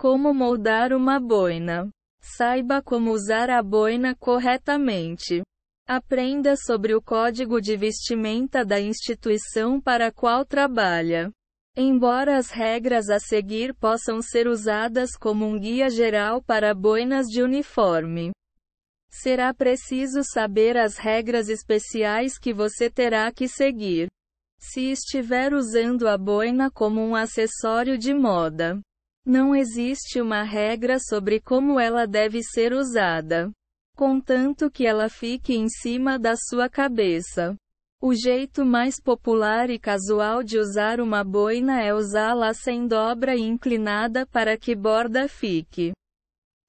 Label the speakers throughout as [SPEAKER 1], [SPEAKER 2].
[SPEAKER 1] Como moldar uma boina. Saiba como usar a boina corretamente. Aprenda sobre o código de vestimenta da instituição para a qual trabalha. Embora as regras a seguir possam ser usadas como um guia geral para boinas de uniforme, será preciso saber as regras especiais que você terá que seguir. Se estiver usando a boina como um acessório de moda, não existe uma regra sobre como ela deve ser usada, contanto que ela fique em cima da sua cabeça. O jeito mais popular e casual de usar uma boina é usá-la sem dobra e inclinada para que borda fique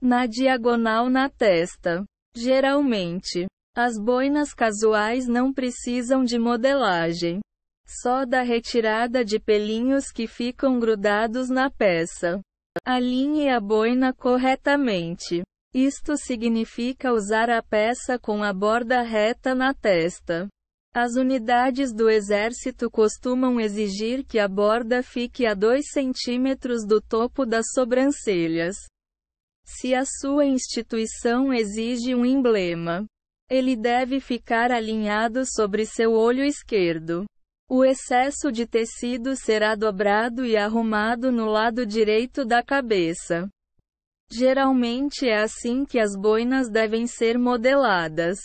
[SPEAKER 1] na diagonal na testa. Geralmente, as boinas casuais não precisam de modelagem, só da retirada de pelinhos que ficam grudados na peça. Alinhe a boina corretamente. Isto significa usar a peça com a borda reta na testa. As unidades do exército costumam exigir que a borda fique a 2 centímetros do topo das sobrancelhas. Se a sua instituição exige um emblema, ele deve ficar alinhado sobre seu olho esquerdo. O excesso de tecido será dobrado e arrumado no lado direito da cabeça. Geralmente é assim que as boinas devem ser modeladas.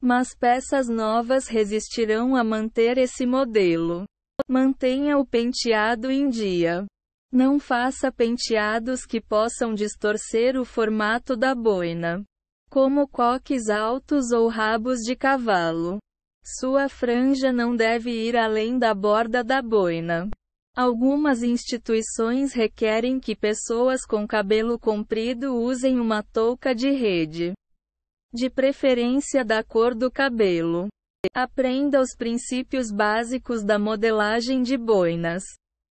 [SPEAKER 1] Mas peças novas resistirão a manter esse modelo. Mantenha o penteado em dia. Não faça penteados que possam distorcer o formato da boina, como coques altos ou rabos de cavalo. Sua franja não deve ir além da borda da boina. Algumas instituições requerem que pessoas com cabelo comprido usem uma touca de rede, de preferência da cor do cabelo. Aprenda os princípios básicos da modelagem de boinas.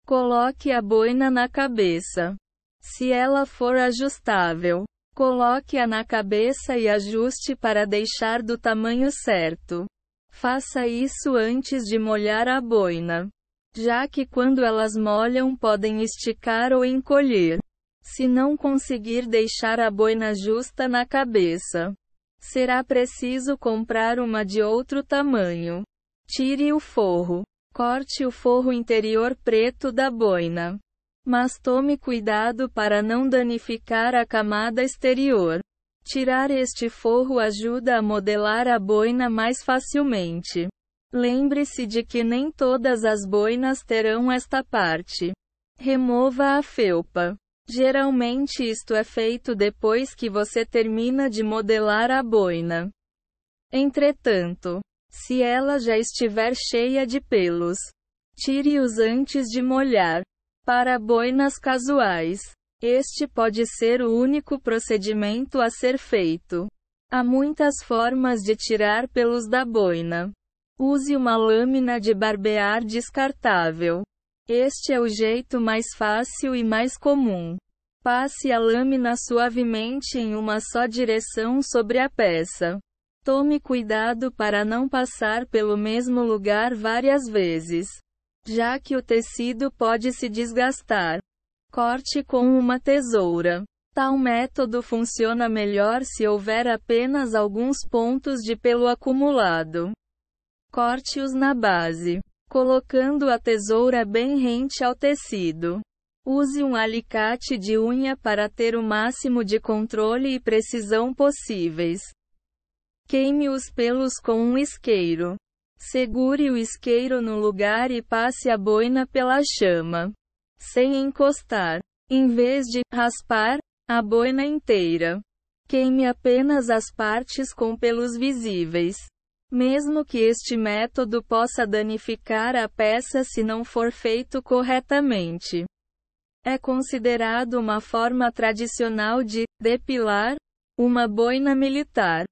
[SPEAKER 1] Coloque a boina na cabeça. Se ela for ajustável, coloque-a na cabeça e ajuste para deixar do tamanho certo. Faça isso antes de molhar a boina, já que quando elas molham podem esticar ou encolher. Se não conseguir deixar a boina justa na cabeça, será preciso comprar uma de outro tamanho. Tire o forro. Corte o forro interior preto da boina. Mas tome cuidado para não danificar a camada exterior. Tirar este forro ajuda a modelar a boina mais facilmente. Lembre-se de que nem todas as boinas terão esta parte. Remova a felpa. Geralmente isto é feito depois que você termina de modelar a boina. Entretanto, se ela já estiver cheia de pelos, tire-os antes de molhar. Para boinas casuais, este pode ser o único procedimento a ser feito. Há muitas formas de tirar pelos da boina. Use uma lâmina de barbear descartável. Este é o jeito mais fácil e mais comum. Passe a lâmina suavemente em uma só direção sobre a peça. Tome cuidado para não passar pelo mesmo lugar várias vezes, já que o tecido pode se desgastar corte com uma tesoura. Tal método funciona melhor se houver apenas alguns pontos de pelo acumulado. Corte-os na base, colocando a tesoura bem rente ao tecido. Use um alicate de unha para ter o máximo de controle e precisão possíveis. Queime os pelos com um isqueiro. Segure o isqueiro no lugar e passe a boina pela chama sem encostar. Em vez de raspar a boina inteira, queime apenas as partes com pelos visíveis. Mesmo que este método possa danificar a peça se não for feito corretamente, é considerado uma forma tradicional de depilar uma boina militar.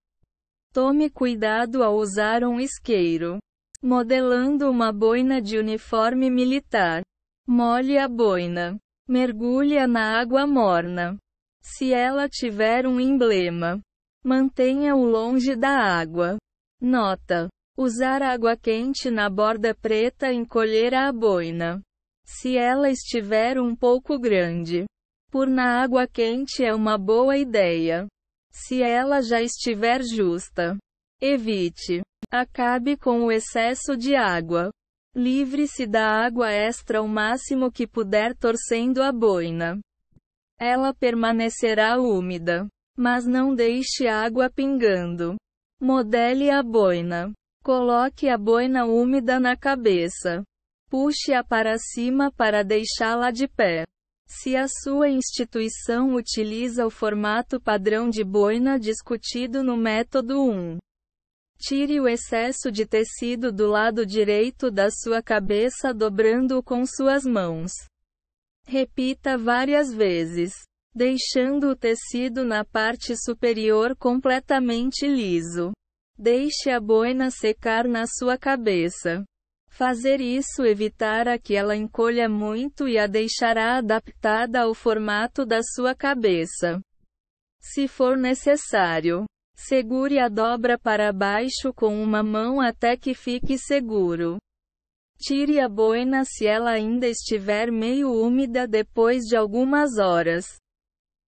[SPEAKER 1] Tome cuidado ao usar um isqueiro, modelando uma boina de uniforme militar. Mole a boina. Mergulhe-a na água morna. Se ela tiver um emblema, mantenha-o longe da água. Nota: usar água quente na borda preta encolherá a boina. Se ela estiver um pouco grande, por na água quente é uma boa ideia. Se ela já estiver justa, evite. Acabe com o excesso de água. Livre-se da água extra o máximo que puder torcendo a boina. Ela permanecerá úmida. Mas não deixe água pingando. Modele a boina. Coloque a boina úmida na cabeça. Puxe-a para cima para deixá-la de pé. Se a sua instituição utiliza o formato padrão de boina discutido no método 1, Tire o excesso de tecido do lado direito da sua cabeça dobrando-o com suas mãos. Repita várias vezes, deixando o tecido na parte superior completamente liso. Deixe a boina secar na sua cabeça. Fazer isso evitará que ela encolha muito e a deixará adaptada ao formato da sua cabeça. Se for necessário, Segure a dobra para baixo com uma mão até que fique seguro. Tire a boina se ela ainda estiver meio úmida depois de algumas horas.